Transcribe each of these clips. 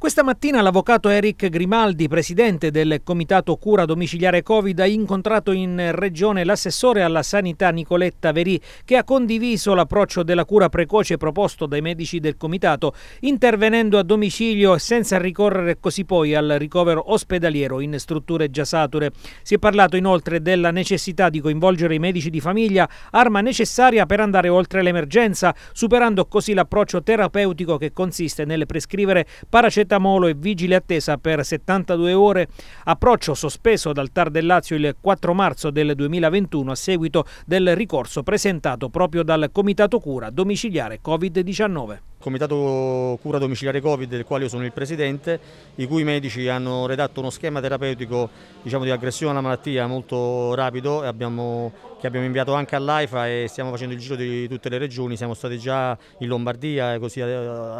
Questa mattina l'avvocato Eric Grimaldi, presidente del Comitato Cura Domiciliare Covid, ha incontrato in regione l'assessore alla sanità Nicoletta Verì, che ha condiviso l'approccio della cura precoce proposto dai medici del Comitato, intervenendo a domicilio senza ricorrere così poi al ricovero ospedaliero in strutture già sature. Si è parlato inoltre della necessità di coinvolgere i medici di famiglia, arma necessaria per andare oltre l'emergenza, superando così l'approccio terapeutico che consiste nel prescrivere paracetamolo paracetamolo e vigile attesa per 72 ore, approccio sospeso dal TAR del Lazio il 4 marzo del 2021 a seguito del ricorso presentato proprio dal Comitato Cura Domiciliare Covid-19. Comitato Cura Domiciliare Covid, del quale io sono il presidente, i cui medici hanno redatto uno schema terapeutico diciamo, di aggressione alla malattia molto rapido abbiamo, che abbiamo inviato anche all'AIFA e stiamo facendo il giro di tutte le regioni, siamo stati già in Lombardia così, eh,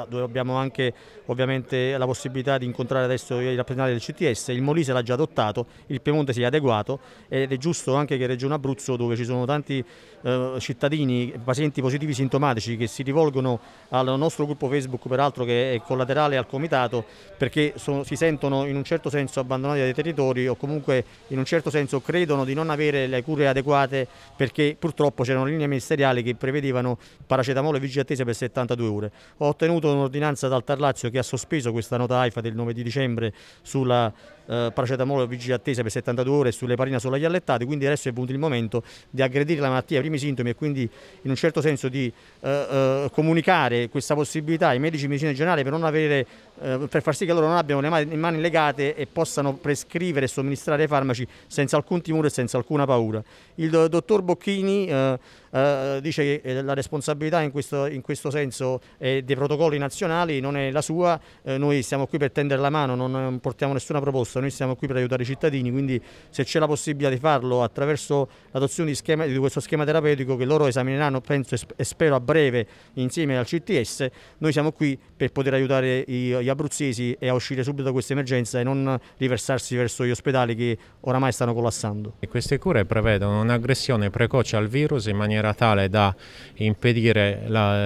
dove abbiamo anche ovviamente la possibilità di incontrare adesso i rappresentanti del CTS, il Molise l'ha già adottato, il Piemonte si è adeguato ed è giusto anche che Regione Abruzzo dove ci sono tanti eh, cittadini, pazienti positivi sintomatici che si rivolgono al nostro nostro gruppo Facebook peraltro che è collaterale al comitato perché sono, si sentono in un certo senso abbandonati dai territori o comunque in un certo senso credono di non avere le cure adeguate perché purtroppo c'erano linee ministeriali che prevedevano paracetamolo e vigilia attesa per 72 ore. Ho ottenuto un'ordinanza dal Tarlazio che ha sospeso questa nota AIFA del 9 di dicembre sulla eh, paracetamolo e vigilia attesa per 72 ore e sull'eparina solo agli allettati, quindi adesso è venuto il momento di aggredire la malattia i primi sintomi e quindi in un certo senso di eh, eh, comunicare questa possibilità ai medici di medicina generale per, avere, eh, per far sì che loro non abbiano le mani, le mani legate e possano prescrivere e somministrare farmaci senza alcun timore e senza alcuna paura. Il dottor Bocchini eh, eh, dice che eh, la responsabilità in questo, in questo senso è dei protocolli nazionali non è la sua, eh, noi siamo qui per tendere la mano, non portiamo nessuna proposta, noi siamo qui per aiutare i cittadini, quindi se c'è la possibilità di farlo attraverso l'adozione di, di questo schema terapeutico che loro esamineranno, penso e spero a breve insieme al CTS, noi siamo qui per poter aiutare gli abruzzesi e a uscire subito da questa emergenza e non riversarsi verso gli ospedali che oramai stanno collassando. E queste cure prevedono un'aggressione precoce al virus in maniera maniera tale da impedire la,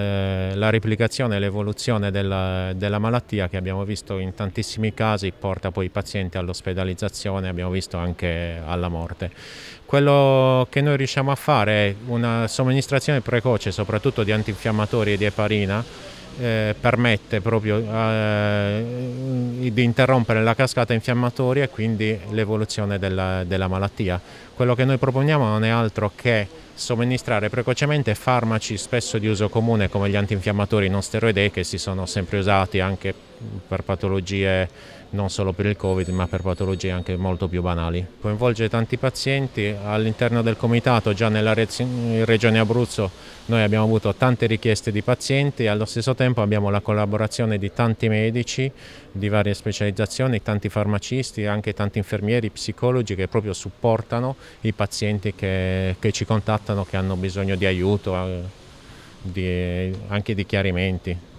eh, la replicazione e l'evoluzione della, della, malattia che abbiamo visto in tantissimi casi porta poi i pazienti all'ospedalizzazione, abbiamo visto anche alla morte. Quello che noi riusciamo a fare è una somministrazione precoce soprattutto di antinfiammatori e di eparina eh, permette proprio eh, di interrompere la cascata infiammatoria e quindi l'evoluzione della, della, malattia. Quello che noi proponiamo non è altro che somministrare precocemente farmaci spesso di uso comune come gli antinfiammatori non steroidei che si sono sempre usati anche per patologie non solo per il Covid ma per patologie anche molto più banali. Coinvolge tanti pazienti, all'interno del comitato già nella regione Abruzzo noi abbiamo avuto tante richieste di pazienti e allo stesso tempo abbiamo la collaborazione di tanti medici di varie specializzazioni, tanti farmacisti, anche tanti infermieri, psicologi che proprio supportano i pazienti che, che ci contattano, che hanno bisogno di aiuto, eh, di, anche di chiarimenti.